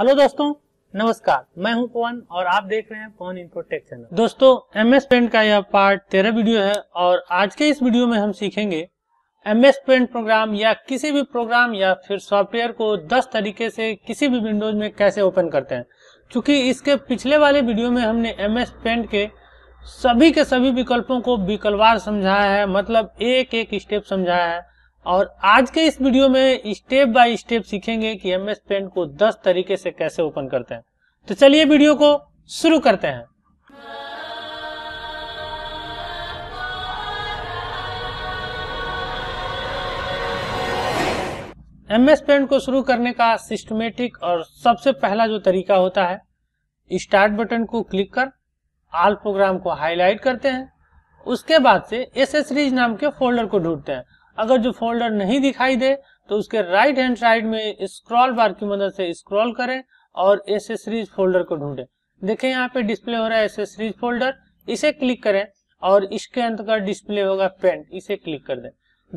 hello दोस्तों नमस्कार मैं हूं पवन और आप देख रहे हैं पवन इंफोटेक चैनल दोस्तों एम एस पेंट का यह पार्ट तेरह वीडियो है और आज के इस वीडियो में हम सीखेंगे एम एस पेंट प्रोग्राम या किसी भी प्रोग्राम या फिर सॉफ्टवेयर को 10 तरीके से किसी भी विंडोज में कैसे ओपन करते हैं चूंकि इसके पिछले वाले वीडियो में हमने एम एस पेंट के सभी के सभी विकल्पों को विकलवार समझाया है मतलब एक एक स्टेप समझाया है और आज के इस वीडियो में स्टेप बाय स्टेप सीखेंगे कि एम एस पेंट को 10 तरीके से कैसे ओपन करते हैं तो चलिए वीडियो को शुरू करते हैं एम एस पेंट को शुरू करने का सिस्टमेटिक और सबसे पहला जो तरीका होता है स्टार्ट बटन को क्लिक कर आल प्रोग्राम को हाईलाइट करते हैं उसके बाद से एसेसरीज नाम के फोल्डर को ढूंढते हैं अगर जो फोल्डर नहीं दिखाई दे तो उसके राइट हैंड साइड में स्क्रॉल बार की मदद से स्क्रॉल करें और एसेसरीज फोल्डर को ढूंढें देखें यहाँ पे डिस्प्ले हो रहा है एसेसरीज फोल्डर इसे क्लिक करें और इसके अंतर्गत डिस्प्ले होगा पेंट इसे क्लिक कर दें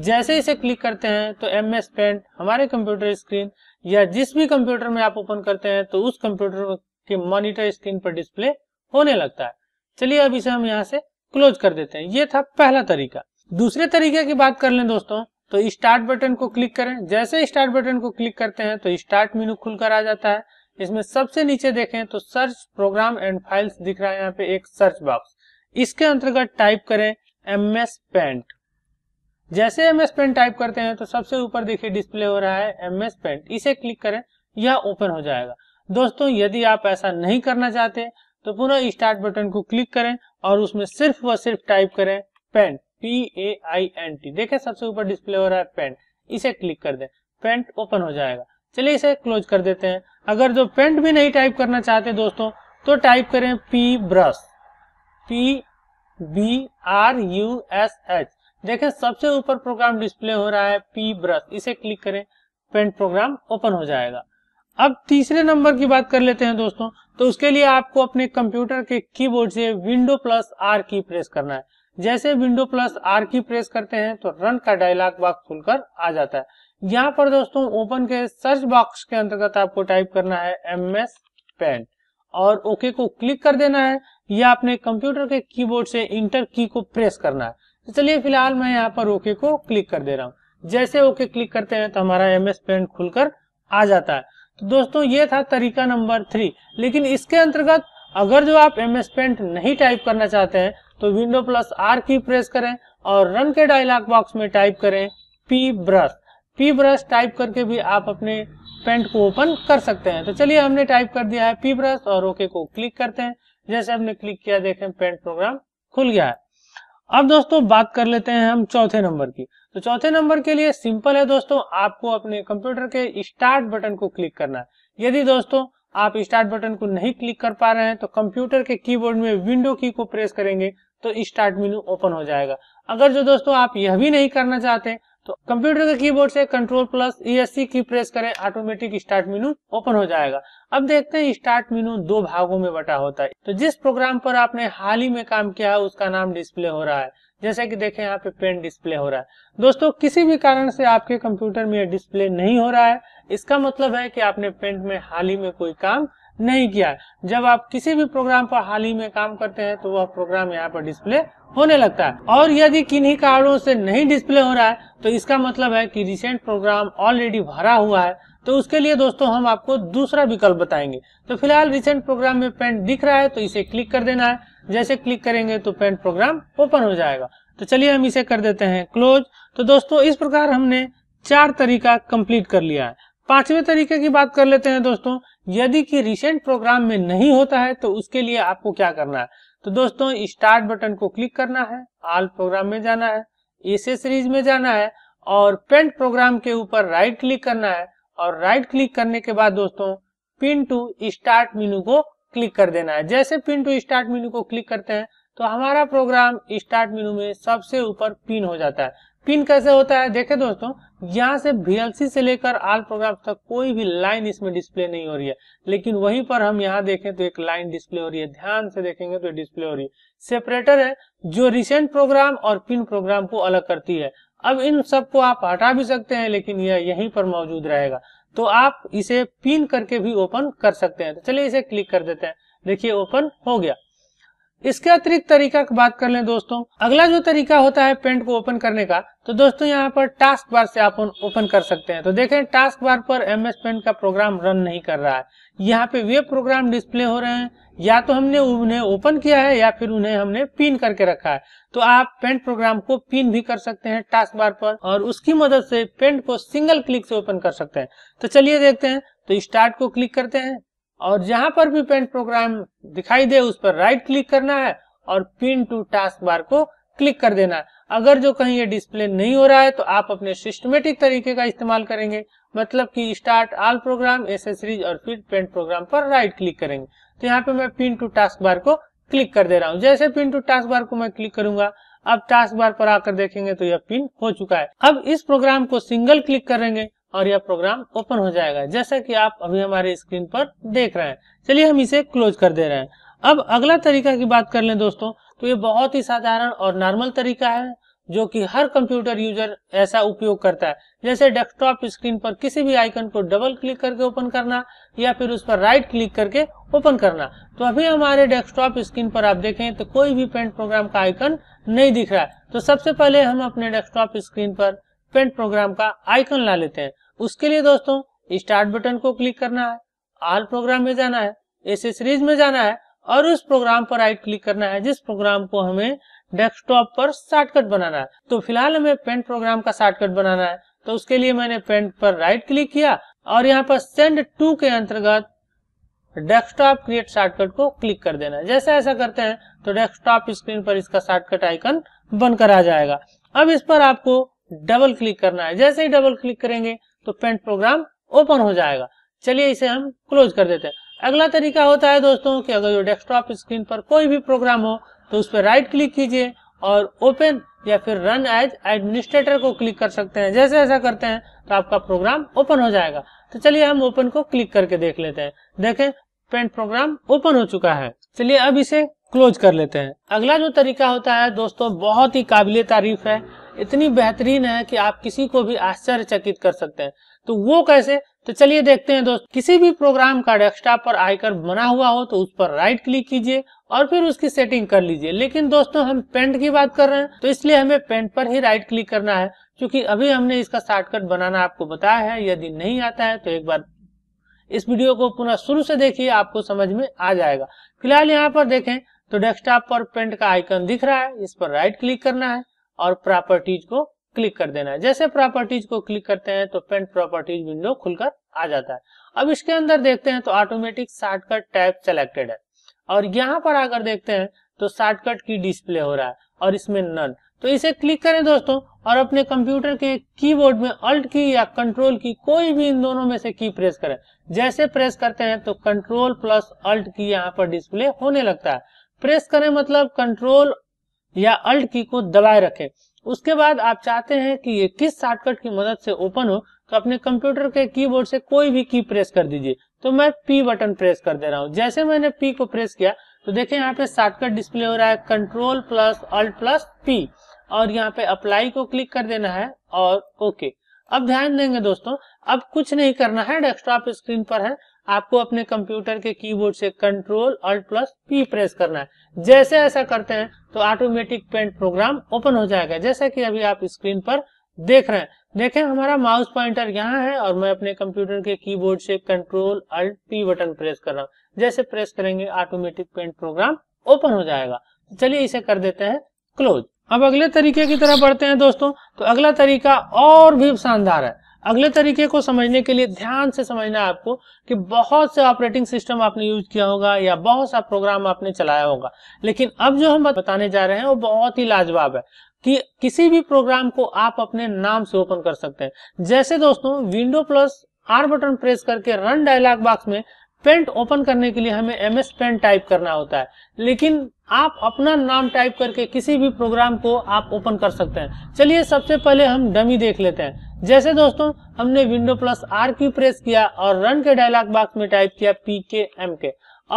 जैसे इसे क्लिक करते हैं तो एम एस पेंट हमारे कंप्यूटर स्क्रीन या जिस भी कंप्यूटर में आप ओपन करते हैं तो उस कंप्यूटर के मॉनिटर स्क्रीन पर डिस्प्ले होने लगता है चलिए अब इसे हम यहाँ से क्लोज कर देते हैं ये था पहला तरीका दूसरे तरीके की बात कर लें दोस्तों तो स्टार्ट बटन को क्लिक करें जैसे स्टार्ट बटन को क्लिक करते हैं तो स्टार्ट मेनू खुलकर आ जाता है इसमें सबसे नीचे देखें तो सर्च प्रोग्राम एंड फाइल्स दिख रहा है यहाँ पे एक सर्च बॉक्स इसके अंतर्गत टाइप करें एम एस पेंट जैसे एम एस पेंट टाइप करते हैं तो सबसे ऊपर देखिए डिस्प्ले हो रहा है एम एस पेंट इसे क्लिक करें यह ओपन हो जाएगा दोस्तों यदि आप ऐसा नहीं करना चाहते तो पुनः स्टार्ट बटन को क्लिक करें और उसमें सिर्फ व सिर्फ टाइप करें paint P A I N T देखे सबसे ऊपर डिस्प्ले हो रहा है पेंट इसे क्लिक कर दे पेंट ओपन हो जाएगा चलिए इसे क्लोज कर देते हैं अगर जो पेंट भी नहीं टाइप करना चाहते दोस्तों तो टाइप करें P brush P B R U S H देखे सबसे ऊपर प्रोग्राम डिस्प्ले हो रहा है पी ब्रश इसे क्लिक करें पेंट प्रोग्राम ओपन हो जाएगा अब तीसरे नंबर की बात कर लेते हैं दोस्तों तो उसके लिए आपको अपने कंप्यूटर के कीबोर्ड से window plus R key press करना है जैसे window plus R key press करते हैं तो रन का डायलॉग बॉक्स खुलकर आ जाता है यहाँ पर दोस्तों ओपन के सर्च बॉक्स के अंतर्गत आपको टाइप करना है एम एस पेंट और ओके को क्लिक कर देना है या अपने कंप्यूटर के कीबोर्ड से इंटर की को प्रेस करना है तो चलिए फिलहाल मैं यहाँ पर ओके को क्लिक कर दे रहा हूँ जैसे ओके क्लिक करते हैं तो हमारा एम एस पेंट खुलकर आ जाता है तो दोस्तों ये था तरीका नंबर थ्री लेकिन इसके अंतर्गत अगर जो आप एम एस पेंट नहीं टाइप करना चाहते हैं तो window plus R key press करें और रन के डायलॉग बॉक्स में टाइप करें P brush P brush type करके भी आप अपने पेंट को ओपन कर सकते हैं तो चलिए हमने टाइप कर दिया है पी ब्रश और ओके को क्लिक करते हैं जैसे हमने क्लिक किया देखें पेंट प्रोग्राम खुल गया है अब दोस्तों बात कर लेते हैं हम चौथे नंबर की तो चौथे नंबर के लिए सिंपल है दोस्तों आपको अपने कंप्यूटर के स्टार्ट बटन को क्लिक करना है यदि दोस्तों आप स्टार्ट बटन को नहीं क्लिक कर पा रहे हैं तो कंप्यूटर के कीबोर्ड में विंडो की को प्रेस करेंगे तो स्टार्ट मीनू ओपन हो जाएगा अगर जो दोस्तों आप यह भी नहीं करना चाहते तो कंप्यूटर के कीबोर्ड से कंट्रोल प्लस ई की प्रेस करें ऑटोमेटिक स्टार्ट मेनू ओपन हो जाएगा अब देखते हैं स्टार्ट मेनू दो भागों में बटा होता है तो जिस प्रोग्राम पर आपने हाल ही में काम किया है उसका नाम डिस्प्ले हो रहा है जैसे कि देखें यहाँ पे पेन डिस्प्ले हो रहा है दोस्तों किसी भी कारण से आपके कंप्यूटर में डिस्प्ले नहीं हो रहा है इसका मतलब है कि आपने पेंट में हाल ही में कोई काम नहीं किया है जब आप किसी भी प्रोग्राम पर हाल ही में काम करते हैं तो वह प्रोग्राम यहाँ पर डिस्प्ले होने लगता है और यदि किन्हीं कारणों से नहीं डिस्प्ले हो रहा है तो इसका मतलब है कि रिसेंट प्रोग्राम ऑलरेडी भरा हुआ है तो उसके लिए दोस्तों हम आपको दूसरा विकल्प बताएंगे तो फिलहाल रिसेंट प्रोग्राम में पेंट दिख रहा है तो इसे क्लिक कर देना है जैसे क्लिक करेंगे तो पेंट प्रोग्राम ओपन हो जाएगा तो चलिए हम इसे कर देते हैं क्लोज तो दोस्तों इस प्रकार हमने चार तरीका कंप्लीट कर लिया है पांचवें तरीके की बात कर लेते हैं दोस्तों यदि कि रिसेंट प्रोग्राम में नहीं होता है तो उसके लिए आपको क्या करना है तो दोस्तों स्टार्ट बटन को क्लिक करना है आल प्रोग्राम में जाना है एसेसरीज में जाना है और पेंट प्रोग्राम के ऊपर राइट क्लिक करना है और राइट क्लिक करने के बाद दोस्तों पिन टू स्टार्ट मीनू को क्लिक कर देना है जैसे पिन टू स्टार्ट मीनू को क्लिक करते हैं तो हमारा प्रोग्राम स्टार्ट मीनू में सबसे ऊपर पिन हो जाता है पिन कैसे होता है देखे दोस्तों यहाँ से VLC से लेकर आल प्रोग्राम तक कोई भी लाइन इसमें डिस्प्ले नहीं हो रही है लेकिन वहीं पर हम यहाँ देखें तो एक लाइन डिस्प्ले हो रही है ध्यान से देखेंगे तो डिस्प्ले हो रही है सेपरेटर है जो रिसेंट प्रोग्राम और पिन प्रोग्राम को अलग करती है अब इन सबको आप हटा भी सकते हैं लेकिन यह यहीं पर मौजूद रहेगा तो आप इसे पिन करके भी ओपन कर सकते हैं तो चलिए इसे क्लिक कर देते हैं देखिए ओपन हो गया इसके अतिरिक्त तरीका बात कर लें दोस्तों अगला जो तरीका होता है पेंट को ओपन करने का तो दोस्तों यहाँ पर टास्क बार से आप ओपन कर सकते हैं तो देखें टास्क बार पर एम एस पेंट का प्रोग्राम रन नहीं कर रहा है यहाँ पे वे प्रोग्राम डिस्प्ले हो रहे हैं या तो हमने उन्हें ओपन किया है या फिर उन्हें हमने पिन करके रखा है तो आप पेंट प्रोग्राम को पिन भी कर सकते हैं टास्क बार पर और उसकी मदद से पेंट को सिंगल क्लिक से ओपन कर सकते हैं तो चलिए देखते हैं तो स्टार्ट को क्लिक करते हैं और जहां पर भी पेंट प्रोग्राम दिखाई दे उस पर राइट क्लिक करना है और पिन टू टास्क बार को क्लिक कर देना है अगर जो कहीं ये डिस्प्ले नहीं हो रहा है तो आप अपने सिस्टमेटिक तरीके का इस्तेमाल करेंगे मतलब कि स्टार्ट आल प्रोग्राम एसेसरीज और फिर पेंट प्रोग्राम पर राइट क्लिक करेंगे तो यहाँ पे मैं पिन टू टास्क बार को क्लिक कर दे रहा हूँ जैसे पिन टू टास्क बार को मैं क्लिक करूंगा अब टास्क बार पर आकर देखेंगे तो यह पिन हो चुका है अब इस प्रोग्राम को सिंगल क्लिक करेंगे और यह प्रोग्राम ओपन हो जाएगा जैसा कि आप अभी हमारे स्क्रीन पर देख रहे हैं चलिए हम इसे क्लोज कर दे रहे हैं अब अगला तरीका की बात कर लें दोस्तों तो ये बहुत ही साधारण और नॉर्मल तरीका है जो कि हर कंप्यूटर यूजर ऐसा उपयोग करता है जैसे डेस्कटॉप स्क्रीन पर किसी भी आइकन को डबल क्लिक करके ओपन करना या फिर उस पर राइट क्लिक करके ओपन करना तो अभी हमारे डेस्कटॉप स्क्रीन पर आप देखें तो कोई भी पेंट प्रोग्राम का आइकन नहीं दिख रहा है तो सबसे पहले हम अपने डेस्कटॉप स्क्रीन पर पेंट प्रोग्राम का आइकन ला लेते हैं उसके लिए दोस्तों स्टार्ट बटन को क्लिक करना है आल प्रोग्राम में जाना है एसेसरीज में जाना है और उस प्रोग्राम पर राइट क्लिक करना है जिस प्रोग्राम को हमें डेस्कटॉप पर शॉर्टकट बनाना है तो फिलहाल हमें पेंट प्रोग्राम का शॉर्टकट बनाना है तो उसके लिए मैंने पेंट पर राइट क्लिक किया और यहाँ पर सेंड टू के अंतर्गत डेस्कटॉप क्रिएट शॉर्टकट को क्लिक कर देना है जैसे ऐसा करते हैं तो डेस्कटॉप स्क्रीन पर इसका शॉर्टकट आइकन बनकर आ जाएगा अब इस पर आपको डबल क्लिक करना है जैसे ही डबल क्लिक करेंगे तो पेंट प्रोग्राम ओपन हो जाएगा चलिए इसे हम क्लोज कर देते हैं अगला तरीका होता है दोस्तों कि अगर जो डेस्कटॉप स्क्रीन पर कोई भी प्रोग्राम हो तो उस पर राइट क्लिक कीजिए और ओपन या फिर रन एज एडमिनिस्ट्रेटर को क्लिक कर सकते हैं जैसे ऐसा करते हैं तो आपका प्रोग्राम ओपन हो जाएगा तो चलिए हम ओपन को क्लिक करके देख लेते हैं देखें पेंट प्रोग्राम ओपन हो चुका है चलिए अब इसे क्लोज कर लेते हैं अगला जो तरीका होता है दोस्तों बहुत ही काबिल तारीफ है इतनी बेहतरीन है कि आप किसी को भी आश्चर्यचकित कर सकते हैं तो वो कैसे तो चलिए देखते हैं दोस्त किसी भी प्रोग्राम का डेस्कटॉप पर आयकर बना हुआ हो तो उस पर राइट क्लिक कीजिए और फिर उसकी सेटिंग कर लीजिए लेकिन दोस्तों हम पेंट की बात कर रहे हैं तो इसलिए हमें पेंट पर ही राइट क्लिक करना है क्योंकि अभी हमने इसका शॉर्टकट बनाना आपको बताया है यदि नहीं आता है तो एक बार इस वीडियो को पुनः शुरू से देखिए आपको समझ में आ जाएगा फिलहाल यहाँ पर देखें तो डेस्कटॉप पर पेंट का आइकन दिख रहा है इस पर राइट क्लिक करना है और प्रॉपर्टीज को क्लिक कर देना है जैसे प्रॉपर्टीज को क्लिक करते हैं तो पेंट प्रॉपर्टीज विंडो खुलकर आ जाता है अब इसके अंदर देखते हैं तो ऑटोमेटिक शॉर्टकट टैब सेलेक्टेड है और यहाँ पर आकर देखते हैं तो शॉर्टकट की डिस्प्ले हो रहा है और इसमें नन तो इसे क्लिक करें दोस्तों और अपने कंप्यूटर के कीबोर्ड में अल्ट की या कंट्रोल की कोई भी इन दोनों में से की प्रेस करें जैसे प्रेस करते हैं तो कंट्रोल प्लस अल्ट की यहाँ पर डिस्प्ले होने लगता है प्रेस करें मतलब कंट्रोल या अल्ट की को दबाए रखें उसके बाद आप चाहते हैं कि ये किस शॉर्टकट की मदद से ओपन हो तो अपने कंप्यूटर के कीबोर्ड से कोई भी की प्रेस कर दीजिए तो मैं पी बटन प्रेस कर दे रहा हूँ जैसे मैंने पी को प्रेस किया तो देखें यहाँ पे शॉर्टकट डिस्प्ले हो रहा है control plus alt plus P और यहाँ पे अप्लाई को क्लिक कर देना है और ओके अब ध्यान देंगे दोस्तों अब कुछ नहीं करना है डेस्कटॉप स्क्रीन पर है आपको अपने कंप्यूटर के कीबोर्ड से control alt plus P press करना है जैसे ऐसा करते हैं तो ऑटोमेटिक पेंट प्रोग्राम ओपन हो जाएगा जैसा कि अभी आप स्क्रीन पर देख रहे हैं देखें हमारा माउस पॉइंटर यहाँ है और मैं अपने कंप्यूटर के कीबोर्ड से control alt P button press कर रहा हूँ जैसे प्रेस करेंगे ऑटोमेटिक पेंट प्रोग्राम ओपन हो जाएगा चलिए इसे कर देते हैं क्लोज अब अगले तरीके की तरह बढ़ते हैं दोस्तों तो अगला तरीका और भी शानदार है अगले तरीके को समझने के लिए ध्यान से समझना है आपको कि बहुत से ऑपरेटिंग सिस्टम आपने यूज किया होगा या बहुत सा प्रोग्राम आपने चलाया होगा लेकिन अब जो हम बताने जा रहे हैं वो बहुत ही लाजवाब है कि किसी भी प्रोग्राम को आप अपने नाम से ओपन कर सकते हैं जैसे दोस्तों window plus R button press करके रन डायलॉग बॉक्स में पेंट ओपन करने के लिए हमें एम एस पेंट टाइप करना होता है लेकिन आप अपना नाम टाइप करके किसी भी प्रोग्राम को आप ओपन कर सकते हैं चलिए सबसे पहले हम डमी देख लेते हैं जैसे दोस्तों हमने window plus R key press किया और रन के डायलॉग बॉक्स में टाइप किया पी के एम के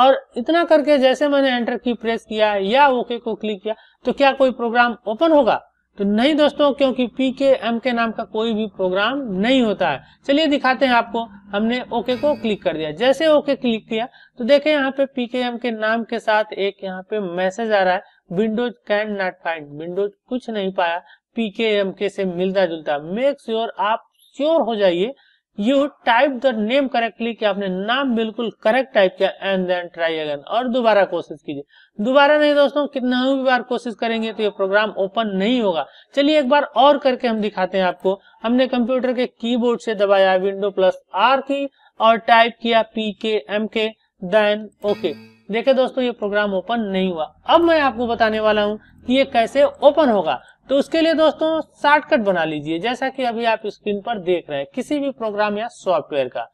और इतना करके जैसे मैंने एंटर की प्रेस किया या ओके को क्लिक किया तो क्या कोई प्रोग्राम ओपन होगा तो नहीं दोस्तों क्योंकि पी के एम के नाम का कोई भी प्रोग्राम नहीं होता है चलिए दिखाते हैं आपको हमने ओके को क्लिक कर दिया जैसे ओके क्लिक किया तो देखें यहाँ पे पी के एम के नाम के साथ एक यहाँ पे मैसेज आ रहा है Windows cannot find Windows कुछ नहीं पाया पी के एम के से मिलता जुलता मेक श्योर sure आप श्योर हो जाइए you type the name correctly कि आपने नाम बिल्कुल करेक्ट टाइप किया एंड देन ट्राई अगेन और दोबारा कोशिश कीजिए दोबारा नहीं दोस्तों कितना भी बार कोशिश करेंगे तो ये प्रोग्राम ओपन नहीं होगा चलिए एक बार और करके हम दिखाते हैं आपको हमने कंप्यूटर के कीबोर्ड से दबाया विंडो प्लस आर की और टाइप किया पी के एम के देन ओके देखे दोस्तों ये प्रोग्राम ओपन नहीं हुआ अब मैं आपको बताने वाला हूँ कि ये कैसे ओपन होगा तो उसके लिए दोस्तों शॉर्टकट बना लीजिए जैसा कि अभी आप स्क्रीन पर देख रहे हैं किसी भी प्रोग्राम या सॉफ्टवेयर का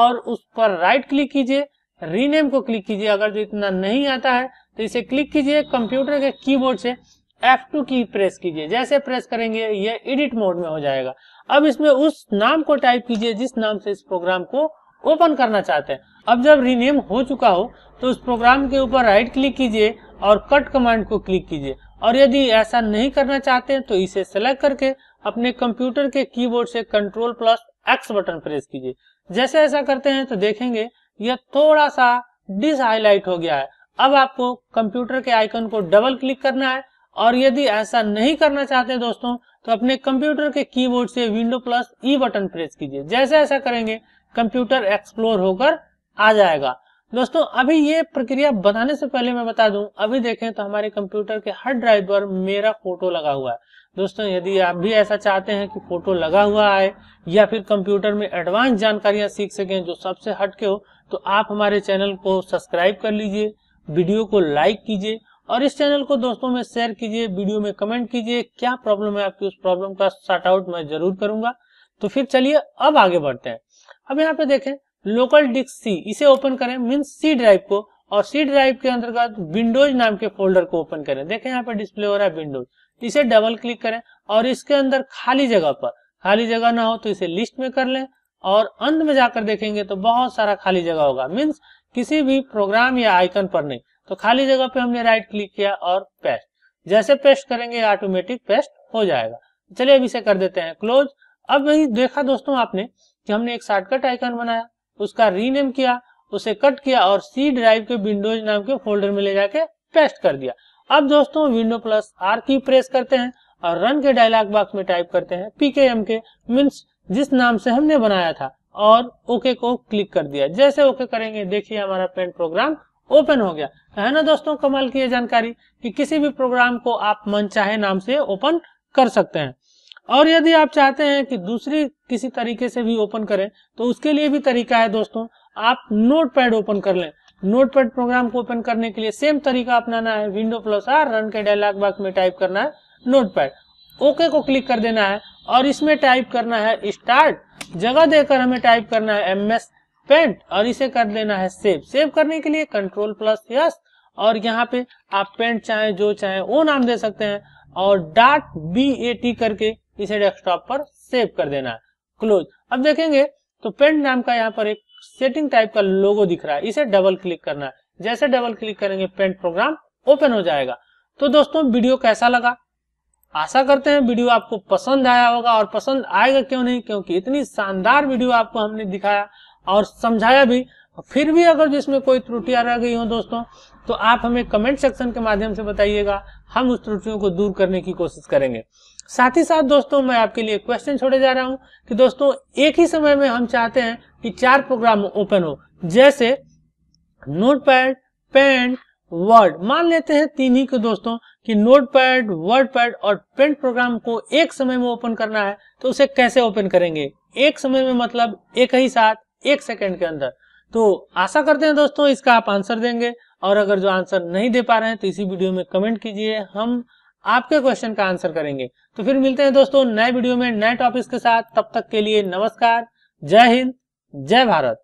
और उस पर राइट क्लिक कीजिए रीनेम को क्लिक कीजिए अगर जो इतना नहीं आता है तो इसे क्लिक कीजिए कंप्यूटर के कीबोर्ड से F2 की प्रेस कीजिए जैसे प्रेस करेंगे ये एडिट मोड में हो जाएगा अब इसमें उस नाम को टाइप कीजिए जिस नाम से इस प्रोग्राम को ओपन करना चाहते हैं अब जब रीनेम हो चुका हो तो उस प्रोग्राम के ऊपर राइट क्लिक कीजिए और कट कमांड को क्लिक कीजिए और यदि ऐसा नहीं करना चाहते हैं तो इसे सेलेक्ट करके अपने कंप्यूटर के कीबोर्ड से control plus X button press कीजिए जैसे ऐसा करते हैं तो देखेंगे यह थोड़ा सा डिस हाईलाइट हो गया है अब आपको कंप्यूटर के आइकन को डबल क्लिक करना है और यदि ऐसा नहीं करना चाहते दोस्तों तो अपने कंप्यूटर के कीबोर्ड से window plus E button press कीजिए जैसे ऐसा करेंगे कंप्यूटर एक्सप्लोर होकर आ जाएगा दोस्तों अभी ये प्रक्रिया बताने से पहले मैं बता दूं अभी देखें तो हमारे कंप्यूटर के हर ड्राइव पर मेरा फोटो लगा हुआ है दोस्तों यदि आप भी ऐसा चाहते हैं कि फोटो लगा हुआ आए या फिर कंप्यूटर में एडवांस जानकारियां सीख सकें जो सबसे हटके हो तो आप हमारे चैनल को सब्सक्राइब कर लीजिए वीडियो को लाइक कीजिए और इस चैनल को दोस्तों में शेयर कीजिए वीडियो में कमेंट कीजिए क्या प्रॉब्लम है आपकी उस प्रॉब्लम का शॉर्ट आउट मैं जरूर करूंगा तो फिर चलिए अब आगे बढ़ते हैं अब यहाँ पे देखें लोकल डिस्क सी इसे ओपन करें मीन्स सी ड्राइव को और सी ड्राइव के अंतर्गत विंडोज नाम के फोल्डर को ओपन करें देखें यहाँ पे डिस्प्ले हो रहा है विंडोज इसे डबल क्लिक करें और इसके अंदर खाली जगह पर खाली जगह ना हो तो इसे लिस्ट में कर लें और अंत में जाकर देखेंगे तो बहुत सारा खाली जगह होगा मीन्स किसी भी प्रोग्राम या आइकन पर नहीं तो खाली जगह पे हमने राइट क्लिक किया और पेस्ट जैसे पेस्ट करेंगे ऑटोमेटिक पेस्ट हो जाएगा चलिए अब इसे कर देते हैं क्लोज अब वही देखा दोस्तों आपने कि हमने एक शॉर्टकट आइकन बनाया उसका रीनेम किया उसे कट किया और सी ड्राइव के विंडोज नाम के फोल्डर में ले जाके पेस्ट कर दिया अब दोस्तों window plus R key press करते हैं और रन के डायलॉग बॉक्स में टाइप करते हैं पीकेएम के मीन्स जिस नाम से हमने बनाया था और ओके को क्लिक कर दिया जैसे ओके करेंगे देखिए हमारा पेंट प्रोग्राम ओपन हो गया है ना दोस्तों कमाल की ये जानकारी कि किसी भी प्रोग्राम को आप मन चाहे नाम से ओपन कर सकते हैं और यदि आप चाहते हैं कि दूसरी किसी तरीके से भी ओपन करें तो उसके लिए भी तरीका है दोस्तों आप नोट पैड ओपन कर लें नोट पैड प्रोग्राम को ओपन करने के लिए सेम तरीका अपनाना है विंडो प्लस आर रन के डायलॉग बॉक्स में टाइप करना है नोट पैड ओके को क्लिक कर देना है और इसमें टाइप करना है स्टार्ट जगह देकर हमें टाइप करना है एम एस पेंट और इसे कर देना है सेव सेव करने के लिए कंट्रोल प्लस यस और यहाँ पे आप पेंट चाहे जो चाहे वो नाम दे सकते हैं और डाट बी ए टी करके इसे डेस्कटॉप पर सेव कर देना क्लोज अब देखेंगे तो पेंट नाम का यहाँ पर एक सेटिंग टाइप का लोगो दिख रहा है इसे डबल क्लिक करना है जैसे डबल क्लिक करेंगे पेंट प्रोग्राम ओपन हो जाएगा तो दोस्तों वीडियो कैसा लगा आशा करते हैं वीडियो आपको पसंद आया होगा और पसंद आएगा क्यों नहीं क्योंकि इतनी शानदार वीडियो आपको हमने दिखाया और समझाया भी फिर भी अगर जिसमें कोई त्रुटियां रह गई हो दोस्तों तो आप हमें कमेंट सेक्शन के माध्यम से बताइएगा हम उस त्रुटियों को दूर करने की कोशिश करेंगे साथ ही साथ दोस्तों मैं आपके लिए क्वेश्चन छोड़े जा रहा हूं कि दोस्तों एक ही समय में हम चाहते हैं कि चार प्रोग्राम ओपन हो जैसे नोट पैड पेन वर्ड मान लेते हैं तीन ही को दोस्तों कि नोट पैड वर्ड पैड और पेंट प्रोग्राम को एक समय में ओपन करना है तो उसे कैसे ओपन करेंगे एक समय में मतलब एक ही साथ एक सेकेंड के अंदर तो आशा करते हैं दोस्तों इसका आप आंसर देंगे और अगर जो आंसर नहीं दे पा रहे हैं तो इसी वीडियो में कमेंट कीजिए हम आपके क्वेश्चन का आंसर करेंगे तो फिर मिलते हैं दोस्तों नए वीडियो में नए टॉपिक्स के साथ तब तक के लिए नमस्कार जय हिंद जय भारत